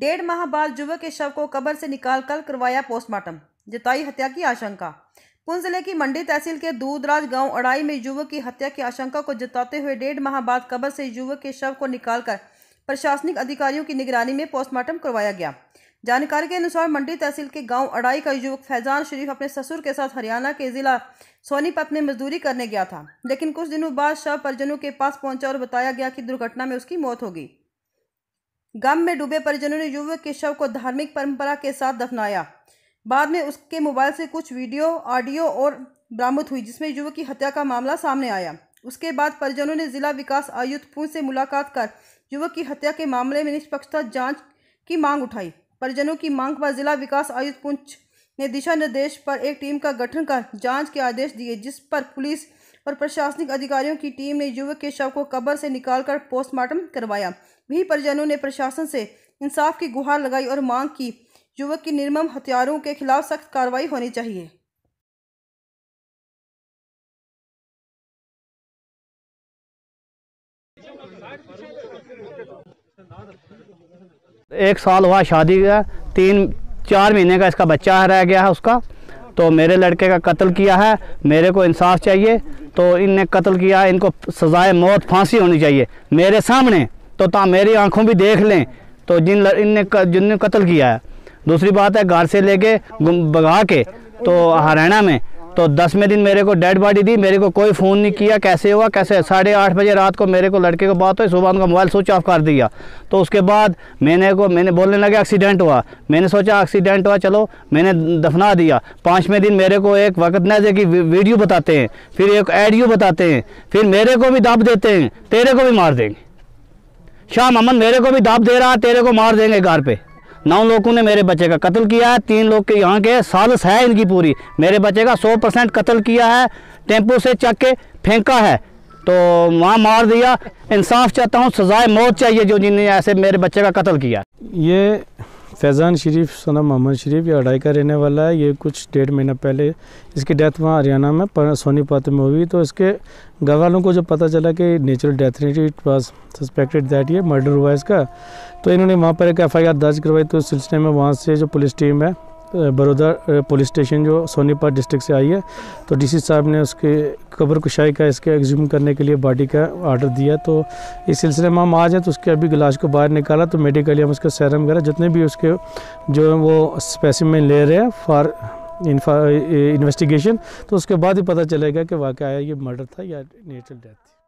डेढ़ माह बाद युवक के शव को कब्र से निकाल कर करवाया पोस्टमार्टम जताई हत्या की आशंका पुंज जिले की मंडी तहसील के दूरदराज गांव अड़ाई में युवक की हत्या की आशंका को जताते हुए डेढ़ माह बाद कब्र से युवक के शव को निकालकर प्रशासनिक अधिकारियों की निगरानी में पोस्टमार्टम करवाया गया जानकारी के अनुसार मंडी तहसील के गांव अड़ाई का युवक फैजान शरीफ अपने ससुर के साथ हरियाणा के जिला सोनीपत में मजदूरी करने गया था लेकिन कुछ दिनों बाद शव परिजनों के पास पहुंचा और बताया गया कि दुर्घटना में उसकी मौत हो गई गम में डूबे परिजनों ने युवक के शव को धार्मिक परंपरा के साथ दफनाया बाद में उसके मोबाइल से कुछ वीडियो ऑडियो और बरामद हुई जिसमें युवक की हत्या का मामला सामने आया उसके बाद परिजनों ने जिला विकास आयुक्त पूंछ से मुलाकात कर युवक की हत्या के मामले में निष्पक्षता जांच की मांग उठाई परिजनों की मांग पर जिला विकास आयुक्त पूंछ ने दिशा निर्देश पर एक टीम का गठन कर जांच के आदेश दिए जिस पर पुलिस और प्रशासनिक अधिकारियों की टीम ने युवक के शव को कब्र से निकालकर पोस्टमार्टम करवाया वहीं परिजनों ने प्रशासन से इंसाफ की गुहार लगाई और मांग की युवक की निर्मम हथियारों के खिलाफ सख्त कार्रवाई होनी चाहिए एक साल हुआ शादी का तीन चार महीने का इसका बच्चा रह गया है उसका तो मेरे लड़के का कत्ल किया है मेरे को इंसाफ चाहिए तो इनने कत्ल किया है इनको सजाए मौत फांसी होनी चाहिए मेरे सामने तो ता मेरी आंखों भी देख लें तो जिन इनने जिनने कत्ल किया है दूसरी बात है घर से लेके भगा के तो हरियाणा में तो दसवें दिन मेरे को डेड बॉडी दी मेरे को कोई फ़ोन नहीं किया कैसे हुआ कैसे साढ़े आठ बजे रात को मेरे को लड़के को बात हुई सुबह उनका मोबाइल स्विच ऑफ कर दिया तो उसके बाद मैंने को मैंने बोलने लगे एक्सीडेंट हुआ मैंने सोचा एक्सीडेंट हुआ चलो मैंने दफना दिया पाँचवें दिन मेरे को एक वक्त नजर की वीडियो बताते हैं फिर एक एडियो बताते हैं फिर मेरे को भी दब देते हैं तेरे को भी मार देंगे शाह मोहम्मद मेरे को भी दब दे रहा तेरे को मार देंगे घर पर नौ लोगों ने मेरे बच्चे का कत्ल किया है तीन लोग के यहाँ के सालस है इनकी पूरी मेरे बच्चे का सौ परसेंट कत्ल किया है टेम्पो से चक के फेंका है तो वहाँ मार दिया इंसाफ चाहता हूँ सजाए मौत चाहिए जो जिन्हें ऐसे मेरे बच्चे का कत्ल किया ये फैज़ान शरीफ सना मोहम्मद शरीफ ये अढ़ाई का रहने वाला है ये कुछ डेढ़ महीना पहले इसकी डेथ वहाँ हरियाणा में सोनीपत में हुई तो इसके घर वालों को जब पता चला कि natural death rate it was suspected that ये मर्डर हुआ इसका तो इन्होंने वहाँ पर एक एफ दर्ज करवाई तो सिलसिले में वहाँ से जो पुलिस टीम है बड़ौदा पुलिस स्टेशन जो सोनीपत डिस्ट्रिक्ट से आई है तो डीसी साहब ने उसके कब्र कुशाई का इसके एग्ज्यूम करने के लिए बॉडी का ऑर्डर दिया तो इस सिलसिले में हम आज हैं तो उसके अभी गिलास को बाहर निकाला तो मेडिकली हम उसका सैरम वगैरह जितने भी उसके जो वो स्पेसिमेन ले रहे हैं फॉर इन्वेस्टिगेशन तो उसके बाद ही पता चलेगा कि वाकया ये मर्डर था या नेचुरल डेथ थी